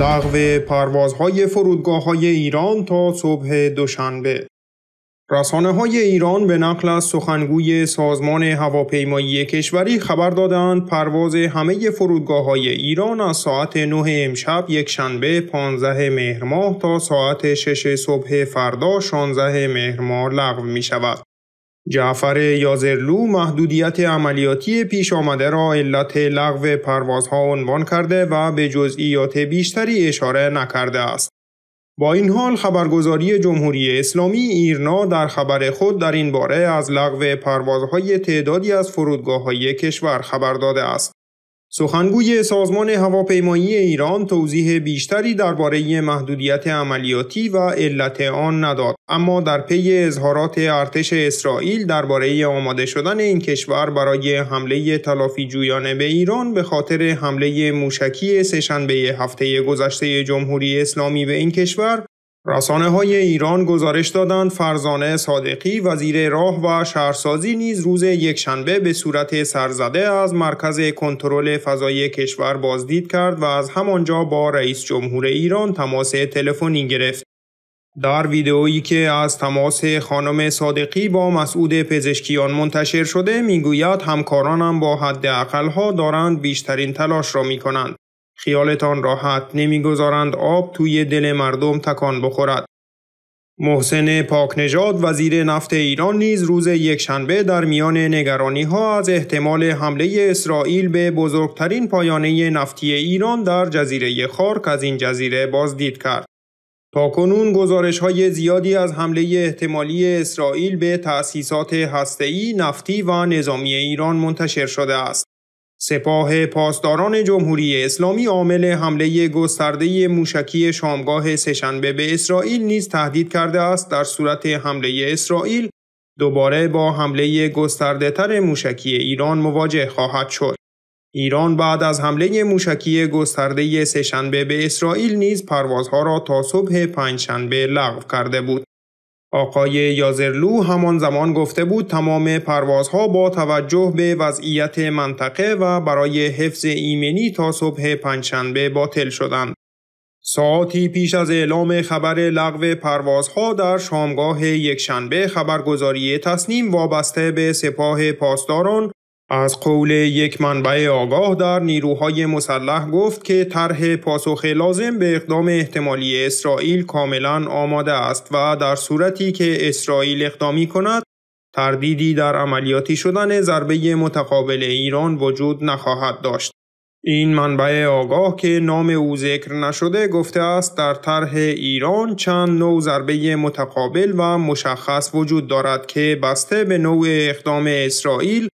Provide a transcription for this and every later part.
لغو پروازهای فرودگاه های ایران تا صبح دوشنبه رسانه های ایران به نقل از سخنگوی سازمان هواپیمایی کشوری خبر دادند پرواز همه فرودگاه های ایران از ساعت 9 امشب یک شنبه 15 مهر تا ساعت 6 صبح فردا 16 مهرماه لغو می شود. جعفر یازرلو محدودیت عملیاتی پیش آمده را علت لغو پروازها عنوان کرده و به جزئیات بیشتری اشاره نکرده است. با این حال خبرگزاری جمهوری اسلامی ایرنا در خبر خود در این باره از لغو پروازهای تعدادی از فرودگاه های کشور خبر داده است. سخنگوی سازمان هواپیمایی ایران توضیح بیشتری درباره محدودیت عملیاتی و علت آن نداد اما در پی اظهارات ارتش اسرائیل درباره آماده شدن این کشور برای حمله تلافی جویانه به ایران به خاطر حمله موشکی سهشنبه هفته گذشته جمهوری اسلامی به این کشور رسانه های ایران گزارش دادند فرزانه صادقی وزیر راه و شهرسازی نیز روز یکشنبه به صورت سرزده از مرکز کنترل فضای کشور بازدید کرد و از همانجا با رئیس جمهور ایران تماس تلفنی گرفت. در ویدئویی که از تماس خانم صادقی با مسعود پزشکیان منتشر شده میگوید همکارانم با حد اقلها دارند بیشترین تلاش را می خیالتان راحت نمیگذارند آب توی دل مردم تکان بخورد. محسن پاکنژاد وزیر نفت ایران نیز روز یکشنبه در میان نگرانی ها از احتمال حمله اسرائیل به بزرگترین پایانه نفتی ایران در جزیره خارک از این جزیره بازدید کرد. تا کنون گزارش های زیادی از حمله احتمالی اسرائیل به تأسیسات هسته‌ای، نفتی و نظامی ایران منتشر شده است. سپاه پاسداران جمهوری اسلامی عامل حمله گسترده موشکی شامگاه سهشنبه به اسرائیل نیز تهدید کرده است در صورت حمله اسرائیل دوباره با حمله گسترده تر موشکی ایران مواجه خواهد شد. ایران بعد از حمله موشکی گسترده سهشنبه به اسرائیل نیز پروازها را تا صبح پنجشنبه لغو کرده بود. آقای یازرلو همان زمان گفته بود تمام پروازها با توجه به وضعیت منطقه و برای حفظ ایمنی تا صبح پنجشنبه باطل شدند. ساعتی پیش از اعلام خبر لغو پروازها در شامگاه یکشنبه خبرگزاری تصنیم وابسته به سپاه پاسداران از قول یک منبع آگاه در نیروهای مسلح گفت که طرح پاسخ لازم به اقدام احتمالی اسرائیل کاملا آماده است و در صورتی که اسرائیل اقدامی کند تردیدی در عملیاتی شدن ضربه متقابل ایران وجود نخواهد داشت. این منبع آگاه که نام او ذکر نشده گفته است در طرح ایران چند نوع ضربه متقابل و مشخص وجود دارد که بسته به نوع اقدام اسرائیل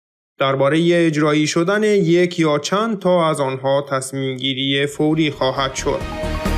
درباره اجرایی شدن یک یا چند تا از آنها تصمیم گیری فوری خواهد شد.